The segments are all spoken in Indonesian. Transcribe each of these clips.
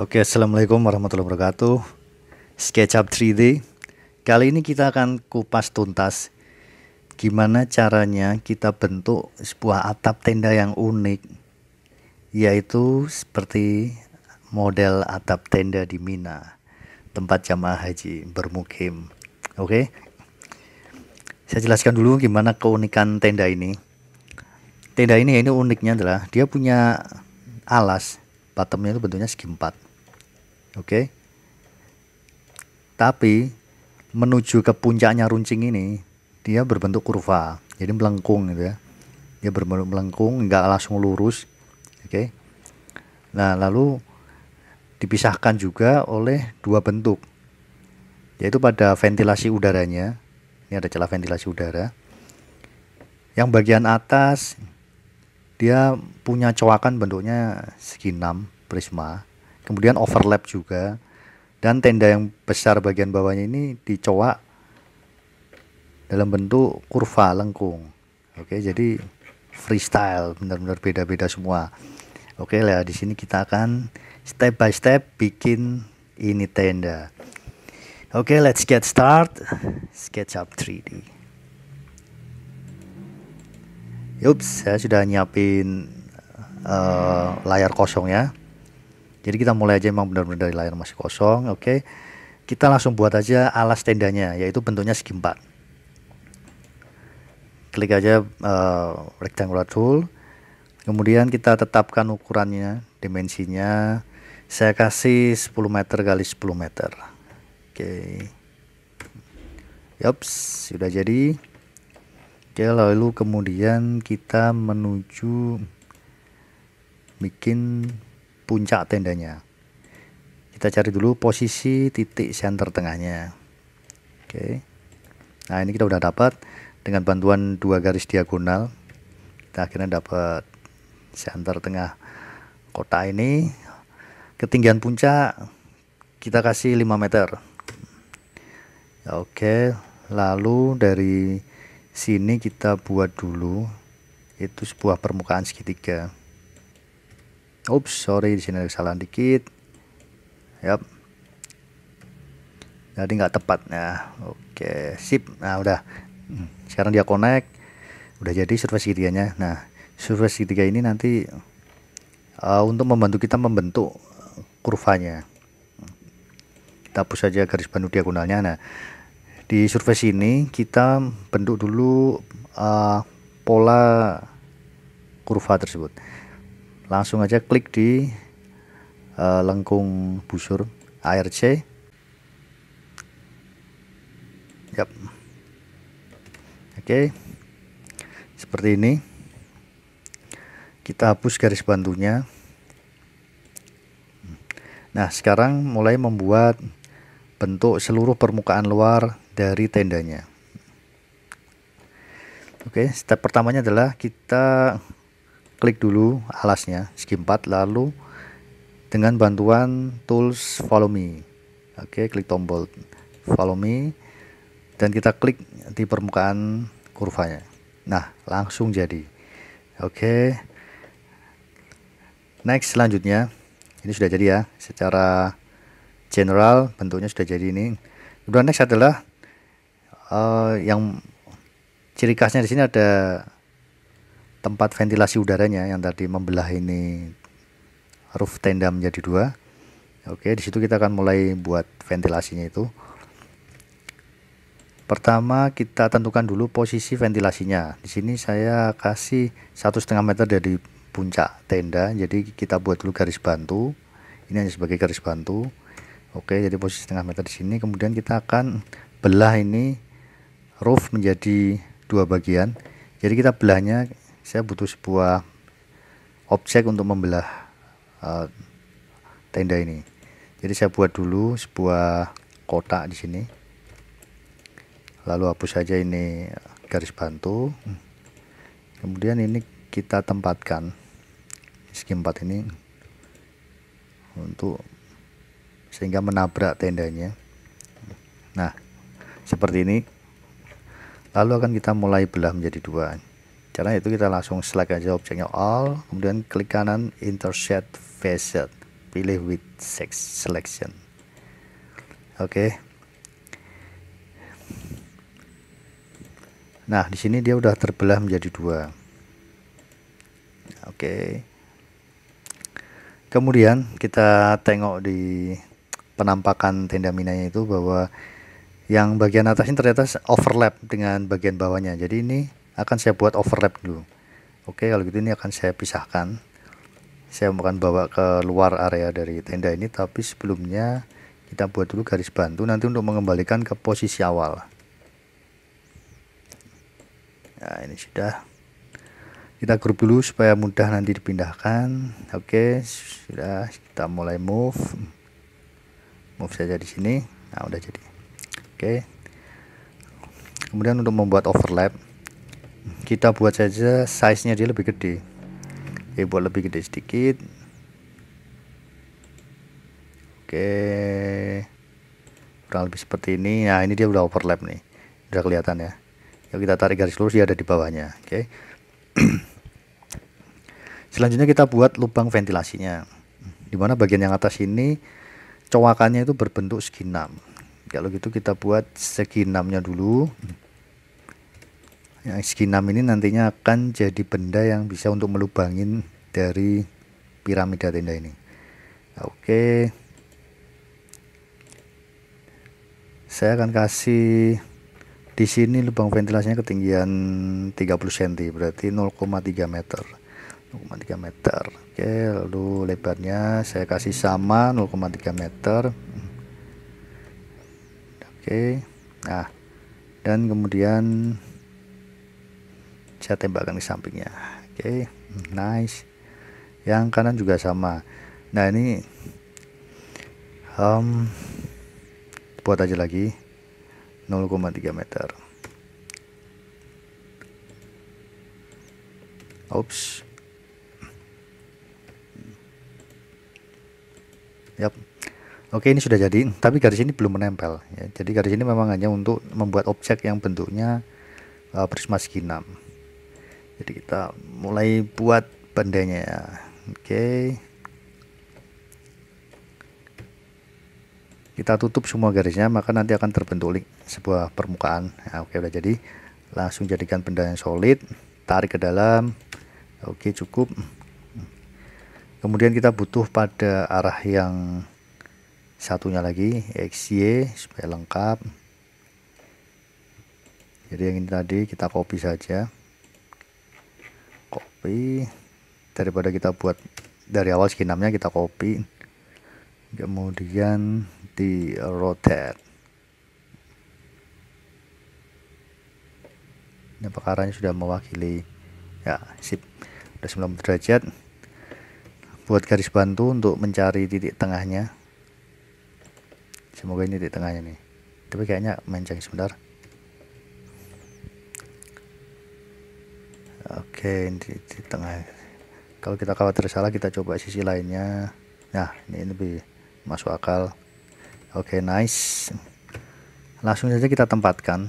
Oke, Assalamualaikum warahmatullahi wabarakatuh SketchUp 3D Kali ini kita akan kupas tuntas Gimana caranya kita bentuk sebuah atap tenda yang unik Yaitu seperti model atap tenda di Mina Tempat jamaah haji bermukim Oke Saya jelaskan dulu gimana keunikan tenda ini Tenda ini ini uniknya adalah dia punya alas bottomnya itu bentuknya segi empat oke okay? tapi menuju ke puncaknya runcing ini dia berbentuk kurva jadi melengkung gitu ya dia berbentuk melengkung nggak langsung lurus oke okay? nah lalu dipisahkan juga oleh dua bentuk yaitu pada ventilasi udaranya ini ada celah ventilasi udara yang bagian atas dia punya coakan bentuknya segi 6 prisma kemudian overlap juga dan tenda yang besar bagian bawahnya ini dicowak dalam bentuk kurva lengkung oke jadi freestyle benar-benar beda-beda semua oke lah di sini kita akan step by step bikin ini tenda oke let's get start SketchUp 3D yups saya sudah nyiapin uh, layar kosong ya jadi kita mulai aja memang benar-benar dari layar masih kosong oke okay. kita langsung buat aja alas tendanya yaitu bentuknya segi empat. klik aja uh, rectangular tool kemudian kita tetapkan ukurannya dimensinya saya kasih 10 meter kali 10 meter oke okay. yups sudah jadi Oke, lalu kemudian kita menuju bikin puncak tendanya. Kita cari dulu posisi titik center tengahnya. Oke. Nah, ini kita udah dapat dengan bantuan dua garis diagonal. Kita akhirnya dapat center tengah kota ini. Ketinggian puncak kita kasih 5 meter. Oke, lalu dari sini kita buat dulu itu sebuah permukaan segitiga Oops, sorry di sini ada kesalahan dikit. Yap. Jadi nggak tepat. ya oke, sip. Nah, udah. Hmm, sekarang dia connect. Udah jadi surface segitiganya. Nah, surface segitiga ini nanti uh, untuk membantu kita membentuk kurvanya. Kita hapus saja garis bantu diagonalnya. Nah, di survei sini kita bentuk dulu uh, pola kurva tersebut langsung aja klik di uh, lengkung busur ARC yep. oke okay. seperti ini kita hapus garis bantunya nah sekarang mulai membuat bentuk seluruh permukaan luar dari tendanya. Oke, step pertamanya adalah kita klik dulu alasnya segi 4 lalu dengan bantuan tools follow me. Oke, klik tombol follow me dan kita klik di permukaan kurvanya. Nah, langsung jadi. Oke. Next selanjutnya. Ini sudah jadi ya secara general bentuknya sudah jadi ini. Kemudian next adalah uh, yang ciri khasnya di sini ada tempat ventilasi udaranya yang tadi membelah ini roof tenda menjadi dua. Oke, di situ kita akan mulai buat ventilasinya itu. Pertama kita tentukan dulu posisi ventilasinya. Di sini saya kasih satu setengah meter dari puncak tenda, jadi kita buat dulu garis bantu. Ini hanya sebagai garis bantu. Oke, jadi posisi setengah meter di sini. Kemudian kita akan belah ini roof menjadi dua bagian jadi kita belahnya saya butuh sebuah objek untuk membelah uh, tenda ini jadi saya buat dulu sebuah kotak di sini lalu hapus saja ini garis bantu kemudian ini kita tempatkan segi empat ini untuk sehingga menabrak tendanya nah seperti ini lalu akan kita mulai belah menjadi dua Cara itu kita langsung select aja objeknya all kemudian klik kanan intersect facet pilih with sex selection oke okay. nah di sini dia udah terbelah menjadi dua oke okay. kemudian kita tengok di penampakan tenda minanya itu bahwa yang bagian atasnya ternyata overlap dengan bagian bawahnya jadi ini akan saya buat overlap dulu oke kalau gitu ini akan saya pisahkan saya akan bawa ke luar area dari tenda ini tapi sebelumnya kita buat dulu garis bantu nanti untuk mengembalikan ke posisi awal nah ini sudah kita grup dulu supaya mudah nanti dipindahkan oke sudah kita mulai move move saja di sini nah udah jadi Oke. Kemudian untuk membuat overlap, kita buat saja size-nya dia lebih gede. okay, buat lebih gede sedikit. Oke. Kurang lebih seperti ini. Nah, ini dia udah overlap nih. Udah kelihatan ya. Yuk kita tarik garis lurus dia ada di bawahnya. Oke. Selanjutnya kita buat lubang ventilasinya. Dimana bagian yang atas ini coakannya itu berbentuk segi 6 kalau gitu kita buat segi 6 dulu yang segi 6 ini nantinya akan jadi benda yang bisa untuk melubangin dari piramida tenda ini oke saya akan kasih di sini lubang ventilasinya ketinggian 30 cm berarti 0,3 meter 0,3 meter oke lalu lebarnya saya kasih sama 0,3 meter Oke. Nah, dan kemudian saya tembakkan di sampingnya. Oke, nice. Yang kanan juga sama. Nah, ini um, buat aja lagi 0,3 meter. Oops. Yap. Oke ini sudah jadi, tapi garis ini belum menempel. Ya. Jadi garis ini memang hanya untuk membuat objek yang bentuknya uh, prisma segi Jadi kita mulai buat bendanya. ya. Oke. Kita tutup semua garisnya, maka nanti akan terbentuk sebuah permukaan. Ya, oke udah jadi. Langsung jadikan benda yang solid, tarik ke dalam. Oke cukup. Kemudian kita butuh pada arah yang satunya lagi XY supaya lengkap jadi yang ini tadi kita copy saja copy daripada kita buat dari awal skinamnya kita copy kemudian di rotate ini pekaranya sudah mewakili ya sip udah 90 derajat buat garis bantu untuk mencari titik tengahnya semoga ini di tengahnya nih tapi kayaknya menceng sebentar oke di, di tengah kalau kita khawatir salah kita coba sisi lainnya nah ini lebih masuk akal oke nice langsung saja kita tempatkan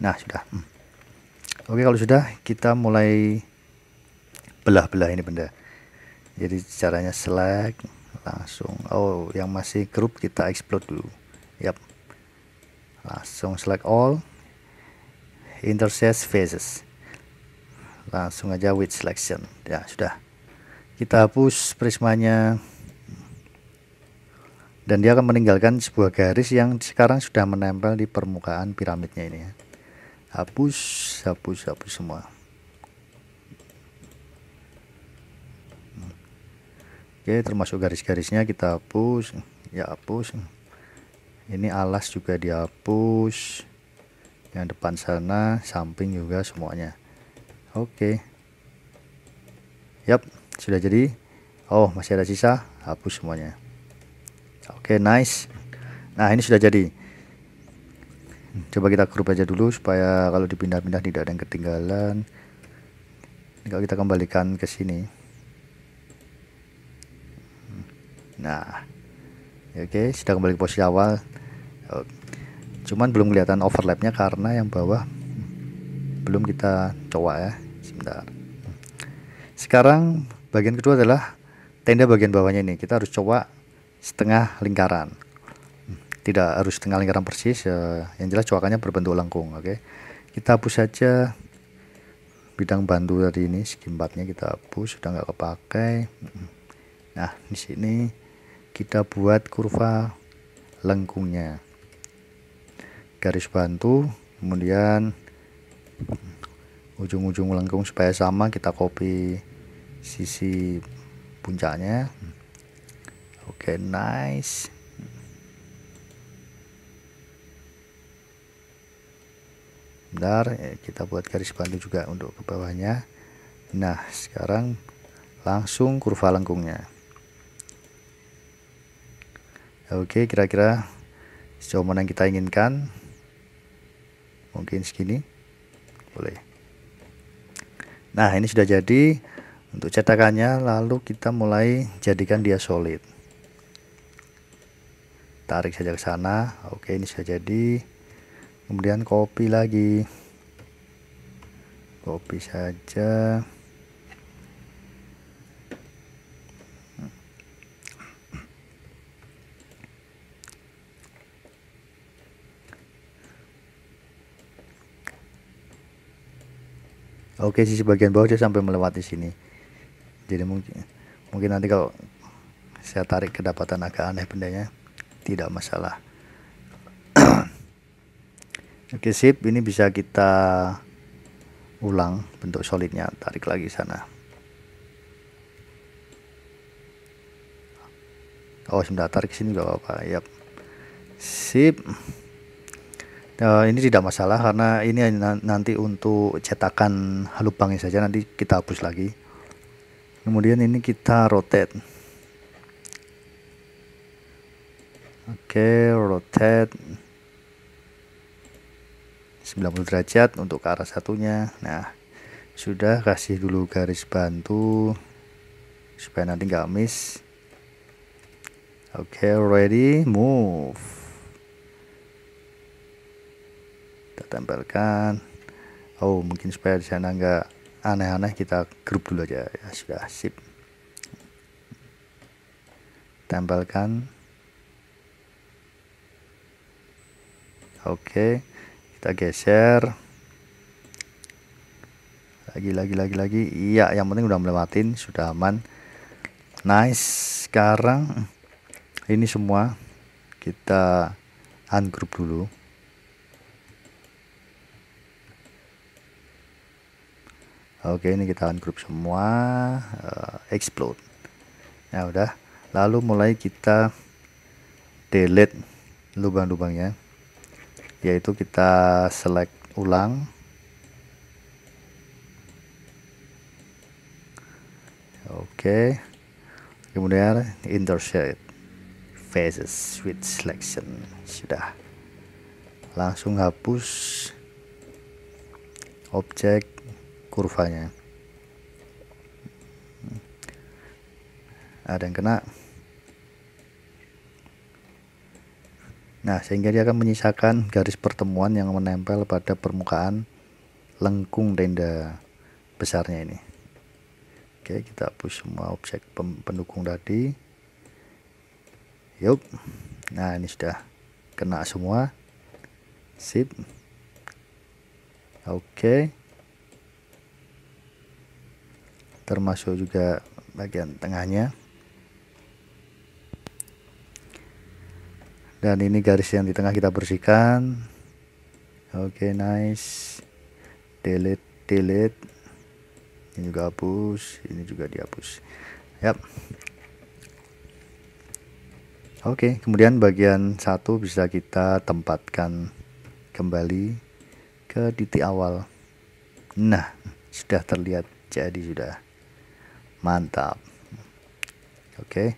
nah sudah hmm. oke kalau sudah kita mulai belah-belah ini benda jadi caranya select langsung oh yang masih grup kita explode dulu yap langsung select all intersect faces langsung aja with selection ya sudah kita hapus prismanya dan dia akan meninggalkan sebuah garis yang sekarang sudah menempel di permukaan piramidnya ini ya. hapus hapus hapus semua oke termasuk garis-garisnya kita hapus ya hapus ini alas juga dihapus yang depan sana samping juga semuanya oke yap sudah jadi oh masih ada sisa hapus semuanya oke nice nah ini sudah jadi coba kita grup aja dulu supaya kalau dipindah-pindah tidak ada yang ketinggalan kalau kita kembalikan ke sini nah oke okay, sudah kembali ke posisi awal cuman belum kelihatan overlapnya karena yang bawah belum kita coba ya sebentar sekarang bagian kedua adalah tenda bagian bawahnya ini kita harus coba setengah lingkaran tidak harus setengah lingkaran persis ya, yang jelas coakannya berbentuk lengkung oke okay? kita hapus saja bidang bantu tadi ini segi empatnya kita hapus sudah nggak kepakai nah di sini kita buat kurva lengkungnya garis bantu kemudian ujung-ujung lengkung supaya sama kita copy sisi puncaknya oke okay, nice bentar eh, kita buat garis bantu juga untuk ke bawahnya nah sekarang langsung kurva lengkungnya Oke, kira-kira sejauh mana yang kita inginkan. Mungkin segini. Boleh. Nah, ini sudah jadi. Untuk cetakannya, lalu kita mulai jadikan dia solid. Tarik saja ke sana. Oke, ini sudah jadi. Kemudian copy lagi. Copy saja. oke sisi bagian bawah dia sampai melewati sini jadi mungkin mungkin nanti kalau saya tarik kedapatan agak aneh bendanya tidak masalah oke sip ini bisa kita ulang bentuk solidnya tarik lagi sana oh sebentar tarik sini gak apa-apa yap sip Uh, ini tidak masalah karena ini nanti untuk cetakan lubangnya saja nanti kita hapus lagi kemudian ini kita rotate oke okay, rotate 90 derajat untuk ke arah satunya nah sudah kasih dulu garis bantu supaya nanti nggak miss oke okay, ready move kita tempelkan oh mungkin supaya di sana nggak aneh-aneh kita grup dulu aja ya sudah sip tempelkan oke kita geser lagi lagi lagi lagi iya yang penting udah melewatin sudah aman nice sekarang ini semua kita ungroup dulu oke ini kita ungroup semua uh, explode nah udah lalu mulai kita delete lubang-lubangnya yaitu kita select ulang oke kemudian intersect faces with selection sudah langsung hapus objek kurvanya ada yang kena nah sehingga dia akan menyisakan garis pertemuan yang menempel pada permukaan lengkung tenda besarnya ini oke kita hapus semua objek pendukung tadi yuk nah ini sudah kena semua sip oke okay termasuk juga bagian tengahnya dan ini garis yang di tengah kita bersihkan oke okay, nice delete delete ini juga hapus ini juga dihapus yap oke okay, kemudian bagian satu bisa kita tempatkan kembali ke titik awal nah sudah terlihat jadi sudah mantap oke okay.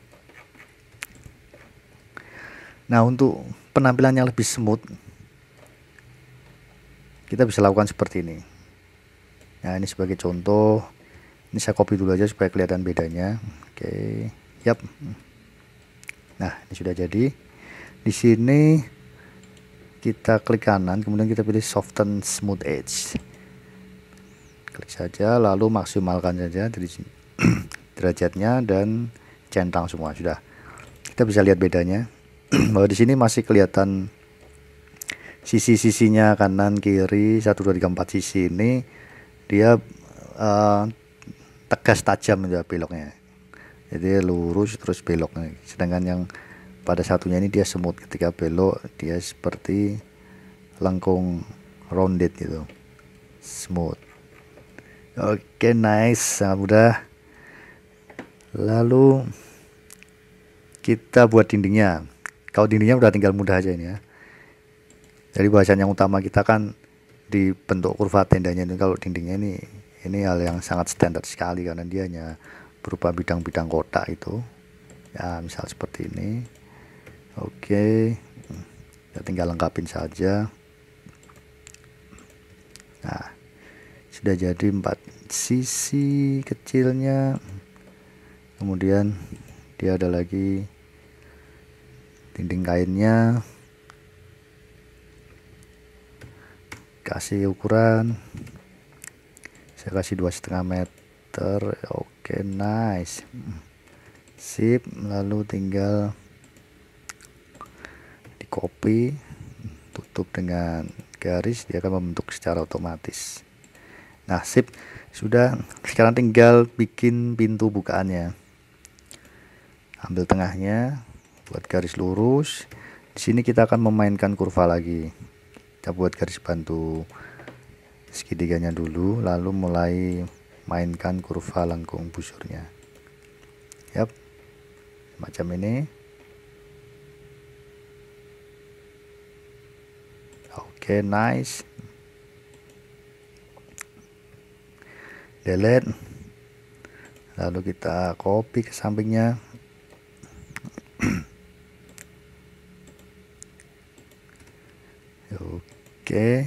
nah untuk penampilan yang lebih smooth kita bisa lakukan seperti ini nah ini sebagai contoh ini saya copy dulu aja supaya kelihatan bedanya oke okay. yap nah ini sudah jadi di sini kita klik kanan kemudian kita pilih soften smooth edge klik saja lalu maksimalkan saja dari sini derajatnya dan centang semua sudah kita bisa lihat bedanya bahwa di sini masih kelihatan sisi-sisinya kanan kiri 1 2 3 4 sisi ini dia uh, tegas tajam juga ya beloknya jadi lurus terus beloknya sedangkan yang pada satunya ini dia semut ketika belok dia seperti lengkung rounded gitu smooth oke okay, nice sangat mudah lalu kita buat dindingnya kalau dindingnya udah tinggal mudah aja ini ya jadi bahasan yang utama kita kan di bentuk kurva tendanya ini kalau dindingnya ini ini hal yang sangat standar sekali karena dia hanya berupa bidang-bidang kotak itu ya misal seperti ini oke kita tinggal lengkapin saja nah sudah jadi empat sisi kecilnya kemudian dia ada lagi dinding kainnya kasih ukuran saya kasih dua setengah meter oke nice sip lalu tinggal di copy tutup dengan garis dia akan membentuk secara otomatis nah sip sudah sekarang tinggal bikin pintu bukaannya ambil tengahnya buat garis lurus di sini kita akan memainkan kurva lagi kita buat garis bantu segitiganya dulu lalu mulai mainkan kurva lengkung busurnya yap macam ini oke okay, nice delete lalu kita copy ke sampingnya Oke,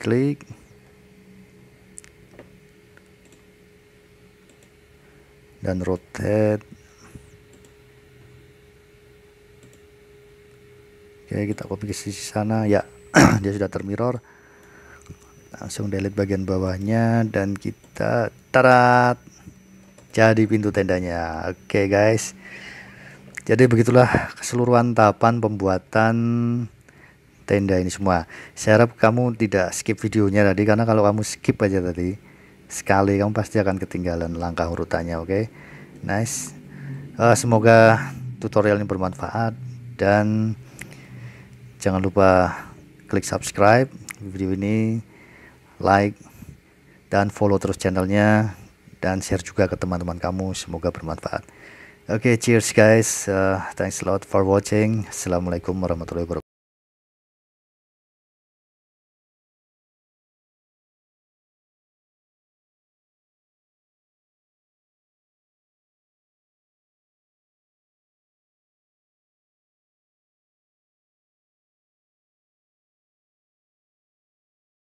klik. Dan rotate. Oke, kita copy ke sisi sana ya. dia sudah termirror. Langsung delete bagian bawahnya dan kita tarat. Jadi pintu tendanya. Oke, guys. Jadi begitulah keseluruhan tahapan pembuatan tenda ini semua. Saya harap kamu tidak skip videonya tadi karena kalau kamu skip aja tadi sekali kamu pasti akan ketinggalan langkah urutannya, oke? Okay? Nice. Uh, semoga tutorial ini bermanfaat dan jangan lupa klik subscribe video ini, like dan follow terus channelnya dan share juga ke teman-teman kamu. Semoga bermanfaat. Oke, okay, cheers guys. Uh, thanks a lot for watching. Assalamualaikum warahmatullahi wabarakatuh.